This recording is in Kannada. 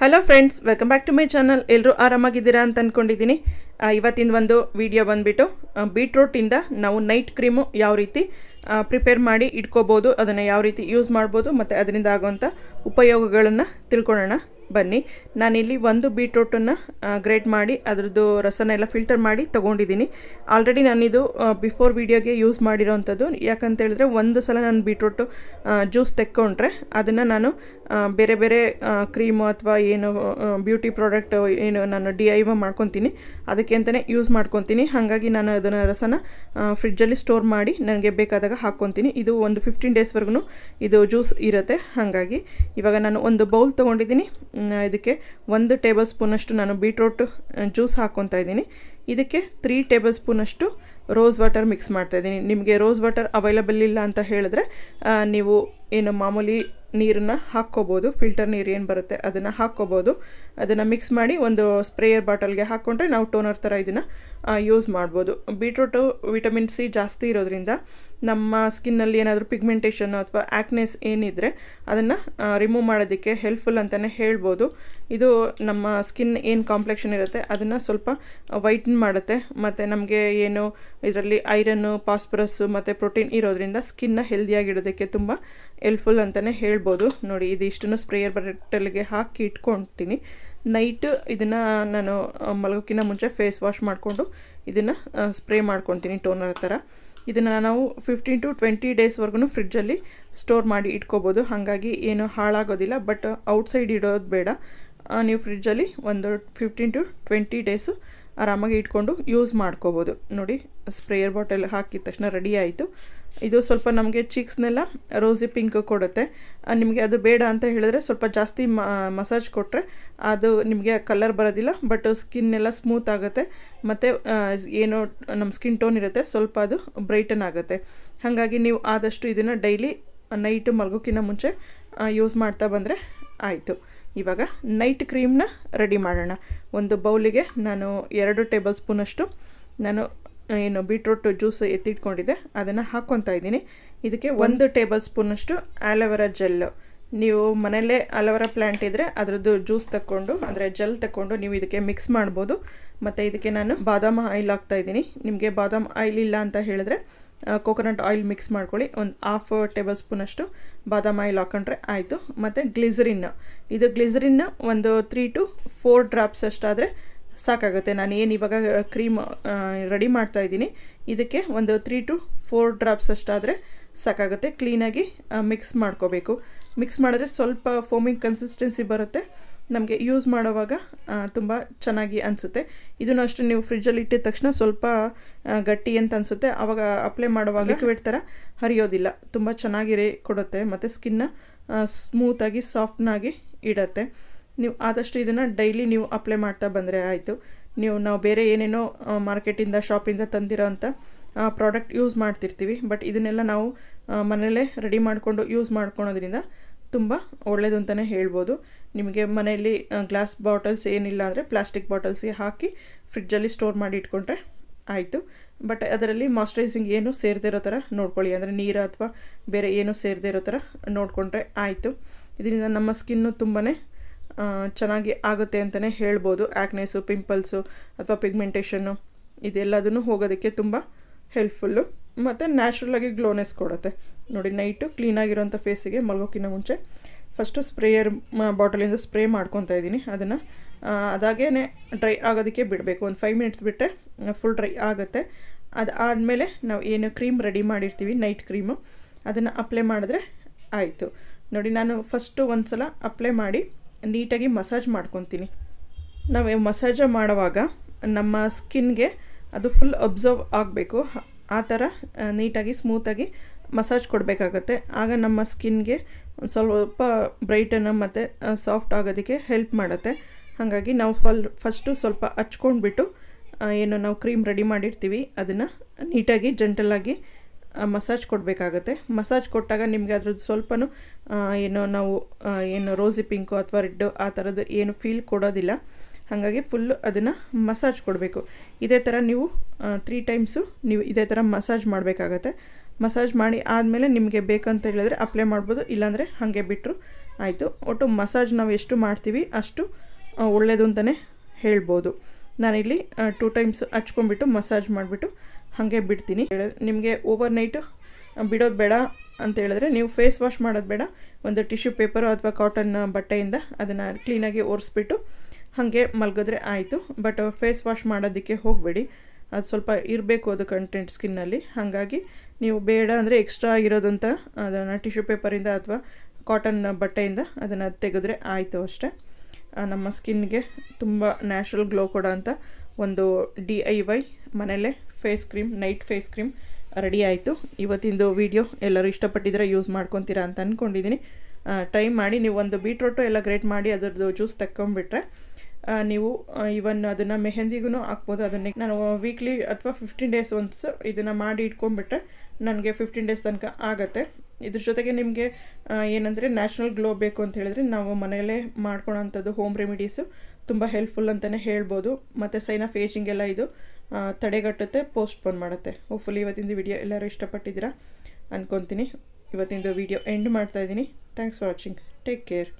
hello friends welcome back to my channel ಎಲ್ಲರೂ ಆರಾಮಾಗಿದ್ದೀರಾ ಅಂತ ಅಂದ್ಕೊಂಡಿದ್ದೀನಿ ಇವತ್ತಿನ ಒಂದು ವಿಡಿಯೋ ಬಂದುಬಿಟ್ಟು ಬೀಟ್ರೂಟಿಂದ ನಾವು ನೈಟ್ ಕ್ರೀಮು ಯಾವ ರೀತಿ ಪ್ರಿಪೇರ್ ಮಾಡಿ ಇಟ್ಕೋಬೋದು ಅದನ್ನು ಯಾವ ರೀತಿ ಯೂಸ್ ಮಾಡ್ಬೋದು ಮತ್ತು ಅದರಿಂದ ಆಗುವಂಥ ಉಪಯೋಗಗಳನ್ನು ತಿಳ್ಕೊಳ್ಳೋಣ ಬನ್ನಿ ನಾನಿಲ್ಲಿ ಒಂದು ಬೀಟ್ರೂಟನ್ನು ಗ್ರೇಟ್ ಮಾಡಿ ಅದರದ್ದು ಎಲ್ಲ ಫಿಲ್ಟರ್ ಮಾಡಿ ತೊಗೊಂಡಿದ್ದೀನಿ ಆಲ್ರೆಡಿ ನಾನಿದು ಬಿಫೋರ್ ವೀಡಿಯೋಗೆ ಯೂಸ್ ಮಾಡಿರೋವಂಥದ್ದು ಯಾಕಂತ ಹೇಳಿದ್ರೆ ಒಂದು ಸಲ ನಾನು ಬೀಟ್ರೂಟು ಜ್ಯೂಸ್ ತೆಕ್ಕೊಂಡ್ರೆ ಅದನ್ನು ನಾನು ಬೇರೆ ಬೇರೆ ಕ್ರೀಮು ಅಥವಾ ಏನು ಬ್ಯೂಟಿ ಪ್ರಾಡಕ್ಟ್ ಏನು ನಾನು ಡಿ ಐ ಮಾಡ್ಕೊತೀನಿ ಅದಕ್ಕೆ ಅಂತಲೇ ಯೂಸ್ ಮಾಡ್ಕೊತೀನಿ ಹಾಗಾಗಿ ನಾನು ಅದನ್ನು ರಸನ ಫ್ರಿಡ್ಜಲ್ಲಿ ಸ್ಟೋರ್ ಮಾಡಿ ನನಗೆ ಬೇಕಾದಾಗ ಹಾಕ್ಕೊತೀನಿ ಇದು ಒಂದು ಫಿಫ್ಟೀನ್ ಡೇಸ್ವರೆಗೂ ಇದು ಜ್ಯೂಸ್ ಇರುತ್ತೆ ಹಾಗಾಗಿ ಇವಾಗ ನಾನು ಒಂದು ಬೌಲ್ ತೊಗೊಂಡಿದ್ದೀನಿ ಇದಕ್ಕೆ ಒಂದು ಟೇಬಲ್ ಸ್ಪೂನಷ್ಟು ನಾನು ಬೀಟ್ರೋಟ್ ಜ್ಯೂಸ್ ಹಾಕ್ಕೊತಾ ಇದ್ದೀನಿ ಇದಕ್ಕೆ ತ್ರೀ ಟೇಬಲ್ ಸ್ಪೂನಷ್ಟು ರೋಸ್ ವಾಟರ್ ಮಿಕ್ಸ್ ಮಾಡ್ತಾಯಿದ್ದೀನಿ ನಿಮಗೆ ರೋಸ್ ವಾಟರ್ ಅವೈಲಬಲ್ ಇಲ್ಲ ಅಂತ ಹೇಳಿದ್ರೆ ನೀವು ಏನು ಮಾಮೂಲಿ ನೀರನ್ನು ಹಾಕ್ಕೋಬೋದು ಫಿಲ್ಟರ್ ನೀರು ಏನು ಬರುತ್ತೆ ಅದನ್ನು ಹಾಕ್ಕೋಬೋದು ಅದನ್ನು ಮಿಕ್ಸ್ ಮಾಡಿ ಒಂದು ಸ್ಪ್ರೇಯರ್ ಬಾಟಲ್ಗೆ ಹಾಕ್ಕೊಂಡ್ರೆ ನಾವು ಟೋನರ್ ಥರ ಇದನ್ನು ಯೂಸ್ ಮಾಡ್ಬೋದು ಬೀಟ್ರೂಟು ವಿಟಮಿನ್ ಸಿ ಜಾಸ್ತಿ ಇರೋದ್ರಿಂದ ನಮ್ಮ ಸ್ಕಿನ್ನಲ್ಲಿ ಏನಾದರೂ ಪಿಗ್ಮೆಂಟೇಷನ್ ಅಥವಾ ಆ್ಯಕ್ನೆಸ್ ಏನಿದ್ರೆ ಅದನ್ನು ರಿಮೂವ್ ಮಾಡೋದಕ್ಕೆ ಹೆಲ್ಪ್ಫುಲ್ ಅಂತಲೇ ಹೇಳ್ಬೋದು ಇದು ನಮ್ಮ ಸ್ಕಿನ್ ಏನು ಕಾಂಪ್ಲೆಕ್ಷನ್ ಇರುತ್ತೆ ಅದನ್ನು ಸ್ವಲ್ಪ ವೈಟ್ನ್ ಮಾಡುತ್ತೆ ಮತ್ತು ನಮಗೆ ಏನು ಇದರಲ್ಲಿ ಐರನ್ನು ಪಾಸ್ಪರಸ್ಸು ಮತ್ತು ಪ್ರೋಟೀನ್ ಇರೋದ್ರಿಂದ ಸ್ಕಿನ್ನ ಹೆಲ್ದಿಯಾಗಿಡೋದಕ್ಕೆ ತುಂಬ ಹೆಲ್ಪ್ಫುಲ್ ಅಂತಲೇ ಹೇಳ್ಬೋದು ನೋಡಿ ಇದು ಇಷ್ಟನ್ನು ಸ್ಪ್ರೇಯರ್ ಬಟ್ಟಲಿಗೆ ಹಾಕಿ ಇಟ್ಕೊತೀನಿ ನೈಟ್ ಇದನ್ನು ನಾನು ಮಲಗೋಕ್ಕಿಂತ ಮುಂಚೆ ಫೇಸ್ ವಾಶ್ ಮಾಡಿಕೊಂಡು ಇದನ್ನು ಸ್ಪ್ರೇ ಮಾಡ್ಕೊತೀನಿ ಟೋನರ್ ಥರ ಇದನ್ನು ನಾವು ಫಿಫ್ಟೀನ್ ಟು ಟ್ವೆಂಟಿ ಡೇಸ್ವರೆಗೂ ಫ್ರಿಡ್ಜಲ್ಲಿ ಸ್ಟೋರ್ ಮಾಡಿ ಇಟ್ಕೋಬೋದು ಹಾಗಾಗಿ ಏನು ಹಾಳಾಗೋದಿಲ್ಲ ಬಟ್ ಔಟ್ಸೈಡ್ ಇಡೋದು ಬೇಡ ನೀವು ಫ್ರಿಡ್ಜಲ್ಲಿ ಒಂದು ಫಿಫ್ಟೀನ್ ಟು ಟ್ವೆಂಟಿ ಡೇಸು ಆರಾಮಾಗಿ ಇಟ್ಕೊಂಡು ಯೂಸ್ ಮಾಡ್ಕೋಬೋದು ನೋಡಿ ಸ್ಪ್ರೇಯರ್ ಬಾಟಲ್ ಹಾಕಿದ ತಕ್ಷಣ ರೆಡಿ ಆಯಿತು ಇದು ಸ್ವಲ್ಪ ನಮಗೆ ಚೀಕ್ಸ್ನೆಲ್ಲ ರೋಸಿ ಪಿಂಕ್ ಕೊಡುತ್ತೆ ನಿಮಗೆ ಅದು ಬೇಡ ಅಂತ ಹೇಳಿದ್ರೆ ಸ್ವಲ್ಪ ಜಾಸ್ತಿ ಮಸಾಜ್ ಕೊಟ್ಟರೆ ಅದು ನಿಮಗೆ ಕಲರ್ ಬರೋದಿಲ್ಲ ಬಟ್ ಸ್ಕಿನ್ನೆಲ್ಲ ಸ್ಮೂತ್ ಆಗುತ್ತೆ ಮತ್ತು ಏನೋ ನಮ್ಮ ಸ್ಕಿನ್ ಟೋನ್ ಇರುತ್ತೆ ಸ್ವಲ್ಪ ಅದು ಬ್ರೈಟನ್ ಆಗುತ್ತೆ ಹಾಗಾಗಿ ನೀವು ಆದಷ್ಟು ಇದನ್ನು ಡೈಲಿ ನೈಟು ಮಲಗೋಕ್ಕಿಂತ ಮುಂಚೆ ಯೂಸ್ ಮಾಡ್ತಾ ಬಂದರೆ ಆಯಿತು ಇವಾಗ ನೈಟ್ ಕ್ರೀಮ್ನ ರೆಡಿ ಮಾಡೋಣ ಒಂದು ಬೌಲಿಗೆ ನಾನು ಎರಡು ಟೇಬಲ್ ಸ್ಪೂನಷ್ಟು ನಾನು ಏನು ಬೀಟ್ರೂಟ್ ಜ್ಯೂಸ್ ಎತ್ತಿಟ್ಕೊಂಡಿದ್ದೆ ಅದನ್ನು ಹಾಕ್ಕೊತಾ ಇದ್ದೀನಿ ಇದಕ್ಕೆ ಒಂದು ಟೇಬಲ್ ಸ್ಪೂನಷ್ಟು ಆಲೋವೆರಾ ಜೆಲ್ಲು ನೀವು ಮನೆಯಲ್ಲೇ ಅಲವರ ಪ್ಲ್ಯಾಂಟ್ ಇದ್ದರೆ ಅದರದ್ದು ಜ್ಯೂಸ್ ತಗೊಂಡು ಅಂದರೆ ಜೆಲ್ ತಗೊಂಡು ನೀವು ಇದಕ್ಕೆ ಮಿಕ್ಸ್ ಮಾಡ್ಬೋದು ಮತ್ತು ಇದಕ್ಕೆ ನಾನು ಬಾದಾಮ ಆಯಿಲ್ ಹಾಕ್ತಾಯಿದ್ದೀನಿ ನಿಮಗೆ ಬಾದಾಮ್ ಆಯಿಲ್ ಇಲ್ಲ ಅಂತ ಹೇಳಿದ್ರೆ ಕೋಕೋನಟ್ ಆಯಿಲ್ ಮಿಕ್ಸ್ ಮಾಡ್ಕೊಳ್ಳಿ ಒಂದು ಹಾಫ್ ಟೇಬಲ್ ಸ್ಪೂನಷ್ಟು ಬಾದಾಮ್ ಆಯಿಲ್ ಹಾಕೊಂಡ್ರೆ ಆಯಿತು ಮತ್ತು ಗ್ಲಿಸರಿನ್ ಇದು ಗ್ಲಿಸರಿನ್ ಒಂದು ತ್ರೀ ಟು ಫೋರ್ ಡ್ರಾಪ್ಸ್ ಅಷ್ಟಾದರೆ ಸಾಕಾಗುತ್ತೆ ನಾನು ಏನು ಇವಾಗ ಕ್ರೀಮ್ ರೆಡಿ ಮಾಡ್ತಾ ಇದ್ದೀನಿ ಇದಕ್ಕೆ ಒಂದು ತ್ರೀ ಟು ಫೋರ್ ಡ್ರಾಪ್ಸ್ ಅಷ್ಟಾದರೆ ಸಾಕಾಗುತ್ತೆ ಕ್ಲೀನಾಗಿ ಮಿಕ್ಸ್ ಮಾಡ್ಕೋಬೇಕು ಮಿಕ್ಸ್ ಮಾಡಿದ್ರೆ ಸ್ವಲ್ಪ ಫೋಮಿಂಗ್ ಕನ್ಸಿಸ್ಟೆನ್ಸಿ ಬರುತ್ತೆ ನಮಗೆ ಯೂಸ್ ಮಾಡುವಾಗ ತುಂಬ ಚೆನ್ನಾಗಿ ಅನಿಸುತ್ತೆ ಇದನ್ನು ಅಷ್ಟು ನೀವು ಫ್ರಿಜ್ಜಲ್ಲಿ ಇಟ್ಟಿದ ತಕ್ಷಣ ಸ್ವಲ್ಪ ಗಟ್ಟಿ ಅಂತ ಅನಿಸುತ್ತೆ ಆವಾಗ ಅಪ್ಲೈ ಮಾಡುವಾಗ ಲಿಕ್ವಿಡ್ ಥರ ಹರಿಯೋದಿಲ್ಲ ತುಂಬ ಚೆನ್ನಾಗಿ ಕೊಡುತ್ತೆ ಮತ್ತು ಸ್ಕಿನ್ನ ಸ್ಮೂತಾಗಿ ಸಾಫ್ಟ್ನಾಗಿ ಇಡತ್ತೆ ನೀವು ಆದಷ್ಟು ಇದನ್ನು ಡೈಲಿ ನೀವು ಅಪ್ಲೈ ಮಾಡ್ತಾ ಬಂದರೆ ಆಯಿತು ನೀವು ನಾವು ಬೇರೆ ಏನೇನೋ ಮಾರ್ಕೆಟಿಂದ ಶಾಪಿಂದ ತಂದಿರೋ ಅಂಥ ಪ್ರಾಡಕ್ಟ್ ಯೂಸ್ ಮಾಡ್ತಿರ್ತೀವಿ ಬಟ್ ಇದನ್ನೆಲ್ಲ ನಾವು ಮನೆಯಲ್ಲೇ ರೆಡಿ ಮಾಡಿಕೊಂಡು ಯೂಸ್ ಮಾಡ್ಕೊಳೋದ್ರಿಂದ ತುಂಬ ಒಳ್ಳೆಯದು ಅಂತಲೇ ಹೇಳ್ಬೋದು ನಿಮಗೆ ಮನೆಯಲ್ಲಿ ಗ್ಲಾಸ್ ಬಾಟಲ್ಸ್ ಏನಿಲ್ಲ ಅಂದರೆ ಪ್ಲಾಸ್ಟಿಕ್ ಬಾಟಲ್ಸ್ಗೆ ಹಾಕಿ ಫ್ರಿಡ್ಜಲ್ಲಿ ಸ್ಟೋರ್ ಮಾಡಿ ಇಟ್ಕೊಂಡ್ರೆ ಆಯಿತು ಬಟ್ ಅದರಲ್ಲಿ ಮಾಯ್ಚರೈಸಿಂಗ್ ಏನೂ ಇರೋ ಥರ ನೋಡ್ಕೊಳ್ಳಿ ಅಂದರೆ ನೀರು ಅಥವಾ ಬೇರೆ ಏನೂ ಸೇರದೇ ಇರೋ ಥರ ನೋಡಿಕೊಂಡ್ರೆ ಆಯಿತು ಇದರಿಂದ ನಮ್ಮ ಸ್ಕಿನ್ನು ತುಂಬಾ ಚೆನ್ನಾಗಿ ಆಗುತ್ತೆ ಅಂತಲೇ ಹೇಳ್ಬೋದು ಆ್ಯಕ್ನೆಸ್ಸು ಪಿಂಪಲ್ಸು ಅಥವಾ ಪಿಗ್ಮೆಂಟೇಷನ್ನು ಇದೆಲ್ಲದನ್ನು ಹೋಗೋದಕ್ಕೆ ತುಂಬ ಹೆಲ್ಪ್ಫುಲ್ಲು ಮತ್ತು ಆಗಿ ಗ್ಲೋನೆಸ್ ಕೊಡುತ್ತೆ ನೋಡಿ ನೈಟು ಕ್ಲೀನಾಗಿರೋಂಥ ಫೇಸಿಗೆ ಮಲಗೋಕ್ಕಿಂತ ಮುಂಚೆ ಫಸ್ಟು ಸ್ಪ್ರೇಯರ್ ಬಾಟಲಿಂದ ಸ್ಪ್ರೇ ಮಾಡ್ಕೊತ ಇದ್ದೀನಿ ಅದನ್ನು ಅದಾಗೇ ಡ್ರೈ ಆಗೋದಕ್ಕೆ ಬಿಡಬೇಕು ಒಂದು ಫೈವ್ ಮಿನಿಟ್ಸ್ ಬಿಟ್ಟರೆ ಫುಲ್ ಡ್ರೈ ಆಗುತ್ತೆ ಅದು ಆದಮೇಲೆ ನಾವು ಏನು ಕ್ರೀಮ್ ರೆಡಿ ಮಾಡಿರ್ತೀವಿ ನೈಟ್ ಕ್ರೀಮು ಅದನ್ನು ಅಪ್ಲೈ ಮಾಡಿದ್ರೆ ಆಯಿತು ನೋಡಿ ನಾನು ಫಸ್ಟು ಒಂದು ಸಲ ಅಪ್ಲೈ ಮಾಡಿ ನೀಟಾಗಿ ಮಸಾಜ್ ಮಾಡ್ಕೊತೀನಿ ನಾವು ಮಸಾಜ ಮಾಡುವಾಗ ನಮ್ಮ ಸ್ಕಿನ್ಗೆ ಅದು ಫುಲ್ ಅಬ್ಸರ್ವ್ ಆಗಬೇಕು ಆ ಥರ ನೀಟಾಗಿ ಸ್ಮೂತಾಗಿ ಮಸಾಜ್ ಕೊಡಬೇಕಾಗತ್ತೆ ಆಗ ನಮ್ಮ ಸ್ಕಿನ್ಗೆ ಒಂದು ಸ್ವಲ್ಪ ಬ್ರೈಟನ್ನು ಮತ್ತು ಸಾಫ್ಟ್ ಆಗೋದಕ್ಕೆ ಹೆಲ್ಪ್ ಮಾಡುತ್ತೆ ಹಾಗಾಗಿ ನಾವು ಫಲ್ ಫಸ್ಟು ಸ್ವಲ್ಪ ಹಚ್ಕೊಂಡ್ಬಿಟ್ಟು ಏನು ನಾವು ಕ್ರೀಮ್ ರೆಡಿ ಮಾಡಿರ್ತೀವಿ ಅದನ್ನು ನೀಟಾಗಿ ಜಂಟಲಾಗಿ ಮಸಾಜ್ ಕೊಡಬೇಕಾಗತ್ತೆ ಮಸಾಜ್ ಕೊಟ್ಟಾಗ ನಿಮಗೆ ಅದ್ರದ್ದು ಸ್ವಲ್ಪ ಏನೋ ನಾವು ಏನು ರೋಸಿ ಪಿಂಕು ಅಥವಾ ರೆಡ್ಡು ಆ ಥರದ್ದು ಏನು ಫೀಲ್ ಕೊಡೋದಿಲ್ಲ ಹಾಗಾಗಿ ಫುಲ್ಲು ಅದನ್ನು ಮಸಾಜ್ ಕೊಡಬೇಕು ಇದೇ ಥರ ನೀವು ತ್ರೀ ಟೈಮ್ಸು ನೀವು ಇದೇ ಥರ ಮಸಾಜ್ ಮಾಡಬೇಕಾಗತ್ತೆ ಮಸಾಜ್ ಮಾಡಿ ಆದಮೇಲೆ ನಿಮಗೆ ಬೇಕಂತ ಹೇಳಿದ್ರೆ ಅಪ್ಲೈ ಮಾಡ್ಬೋದು ಇಲ್ಲಾಂದರೆ ಹಾಗೆ ಬಿಟ್ಟರು ಆಯಿತು ಒಟ್ಟು ಮಸಾಜ್ ನಾವು ಎಷ್ಟು ಮಾಡ್ತೀವಿ ಅಷ್ಟು ಒಳ್ಳೆಯದು ಅಂತಲೇ ಹೇಳ್ಬೋದು ನಾನಿಲ್ಲಿ ಟೂ ಟೈಮ್ಸ್ ಹಚ್ಕೊಂಡ್ಬಿಟ್ಟು ಮಸಾಜ್ ಮಾಡಿಬಿಟ್ಟು ಹಾಗೆ ಬಿಡ್ತೀನಿ ನಿಮಗೆ ಓವರ್ ನೈಟು ಬಿಡೋದು ಬೇಡ ಅಂತ ಹೇಳಿದ್ರೆ ನೀವು ಫೇಸ್ ವಾಶ್ ಮಾಡೋದು ಬೇಡ ಒಂದು ಟಿಶ್ಯೂ ಪೇಪರು ಅಥವಾ ಕಾಟನ್ ಬಟ್ಟೆಯಿಂದ ಅದನ್ನು ಕ್ಲೀನಾಗಿ ಒರೆಸ್ಬಿಟ್ಟು ಹಾಗೆ ಮಲಗಿದ್ರೆ ಆಯಿತು ಬಟ್ ಫೇಸ್ uh, ವಾಶ್ ಮಾಡೋದಕ್ಕೆ ಹೋಗಬೇಡಿ ಅದು ಸ್ವಲ್ಪ ಇರಬೇಕು ಅದು ಕಂಟೆಂಟ್ ಸ್ಕಿನ್ನಲ್ಲಿ ಹಾಗಾಗಿ ನೀವು ಬೇಡ ಅಂದರೆ ಎಕ್ಸ್ಟ್ರಾ ಇರೋದಂಥ ಅದನ್ನು ಟಿಶ್ಯೂ ಪೇಪರಿಂದ ಅಥವಾ ಕಾಟನ್ ಬಟ್ಟೆಯಿಂದ ಅದನ್ನು ತೆಗೆದ್ರೆ ಆಯಿತು ಅಷ್ಟೇ ನಮ್ಮ ಸ್ಕಿನ್ಗೆ ತುಂಬ ನ್ಯಾಚುರಲ್ ಗ್ಲೋ ಕೊಡೋ ಒಂದು ಡಿ ಐ ವೈ ಮನೇಲೆ face cream night face cream ready ಆಯಿತು ಇವತ್ತಿಂದು ವಿಡಿಯೋ ಎಲ್ಲರೂ ಇಷ್ಟಪಟ್ಟಿದ್ರೆ ಯೂಸ್ ಮಾಡ್ಕೊತೀರಾ ಅಂತ ಅಂದ್ಕೊಂಡಿದ್ದೀನಿ ಟ್ರೈ ಮಾಡಿ ನೀವು ಒಂದು ಬೀಟ್ರೋಟು ಎಲ್ಲ ಗ್ರೇಟ್ ಮಾಡಿ ಅದರದ್ದು ಜ್ಯೂಸ್ ತಕ್ಕೊಂಬಿಟ್ರೆ ನೀವು ಇವನ್ ಅದನ್ನು ಮೆಹಂದಿಗೂ ಹಾಕ್ಬೋದು ಅದನ್ನೇ ನಾನು ವೀಕ್ಲಿ ಅಥವಾ ಫಿಫ್ಟೀನ್ ಡೇಸ್ ಒನ್ಸ್ ಇದನ್ನು ಮಾಡಿ ಇಟ್ಕೊಂಡ್ಬಿಟ್ರೆ ನನಗೆ ಫಿಫ್ಟೀನ್ ಡೇಸ್ ತನಕ ಆಗುತ್ತೆ ಇದ್ರ ಜೊತೆಗೆ ನಿಮಗೆ ಏನಂದರೆ ನ್ಯಾಷನಲ್ ಗ್ಲೋ ಬೇಕು ಅಂತ ಹೇಳಿದ್ರೆ ನಾವು ಮನೆಯಲ್ಲೇ ಮಾಡ್ಕೊಳ್ಳೋಂಥದ್ದು ಹೋಮ್ ರೆಮಿಡೀಸು ತುಂಬ ಹೆಲ್ಪ್ಫುಲ್ ಅಂತಲೇ ಹೇಳ್ಬೋದು ಮತ್ತು ಸೈನ್ ಆಫ್ ಏಜಿಂಗ್ ಎಲ್ಲ ಇದು ತಡೆಗಟ್ಟುತ್ತೆ ಪೋಸ್ಟ್ಪೋನ್ ಮಾಡುತ್ತೆ ಹೋಪ್ಫುಲಿ ಇವತ್ತಿಂದು ವಿಡಿಯೋ ಎಲ್ಲರೂ ಇಷ್ಟಪಟ್ಟಿದ್ದೀರಾ ಅಂದ್ಕೊತೀನಿ ಇವತ್ತಿಂದು ವಿಡಿಯೋ ಎಂಡ್ ಮಾಡ್ತಾಯಿದ್ದೀನಿ thanks for watching take care